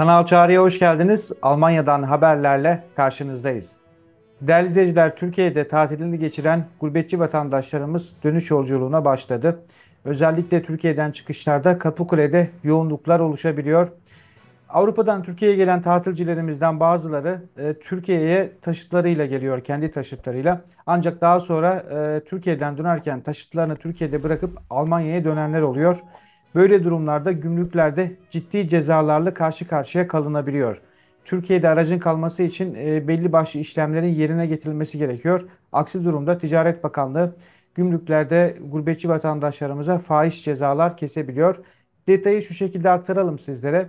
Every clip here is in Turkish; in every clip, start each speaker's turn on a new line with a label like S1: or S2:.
S1: Kanal Çağrı'ya hoş geldiniz. Almanya'dan haberlerle karşınızdayız. Değerli izleyiciler, Türkiye'de tatilini geçiren gurbetçi vatandaşlarımız dönüş yolculuğuna başladı. Özellikle Türkiye'den çıkışlarda Kapıkule'de yoğunluklar oluşabiliyor. Avrupa'dan Türkiye'ye gelen tatilcilerimizden bazıları e, Türkiye'ye taşıtlarıyla geliyor, kendi taşıtlarıyla. Ancak daha sonra e, Türkiye'den dönerken taşıtlarını Türkiye'de bırakıp Almanya'ya dönenler oluyor. Böyle durumlarda gümrüklerde ciddi cezalarla karşı karşıya kalınabiliyor. Türkiye'de aracın kalması için e, belli başlı işlemlerin yerine getirilmesi gerekiyor. Aksi durumda Ticaret Bakanlığı gümrüklerde gurbetçi vatandaşlarımıza faiz cezalar kesebiliyor. Detayı şu şekilde aktaralım sizlere.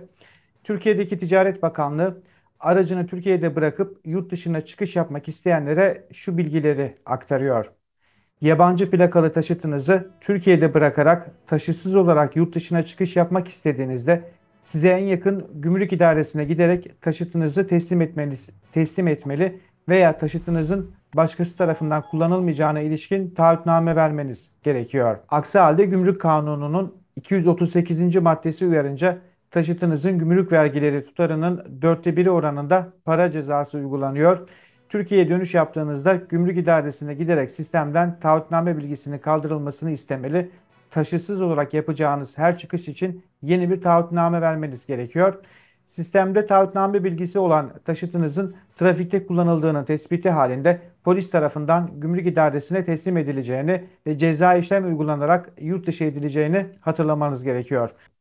S1: Türkiye'deki Ticaret Bakanlığı aracını Türkiye'de bırakıp yurt dışına çıkış yapmak isteyenlere şu bilgileri aktarıyor yabancı plakalı taşıtınızı Türkiye'de bırakarak taşıtsız olarak yurt dışına çıkış yapmak istediğinizde size en yakın gümrük idaresine giderek taşıtınızı teslim etmeli, teslim etmeli veya taşıtınızın başkası tarafından kullanılmayacağına ilişkin taahhütname vermeniz gerekiyor. Aksi halde Gümrük Kanunu'nun 238. maddesi uyarınca taşıtınızın gümrük vergileri tutarının dörtte biri oranında para cezası uygulanıyor. Türkiye'ye dönüş yaptığınızda gümrük idaresine giderek sistemden taahhütname bilgisinin kaldırılmasını istemeli. Taşısız olarak yapacağınız her çıkış için yeni bir taahhütname vermeniz gerekiyor. Sistemde taahhütname bilgisi olan taşıtınızın trafikte kullanıldığının tespiti halinde polis tarafından gümrük idaresine teslim edileceğini ve ceza işlem uygulanarak yurt dışı edileceğini hatırlamanız gerekiyor.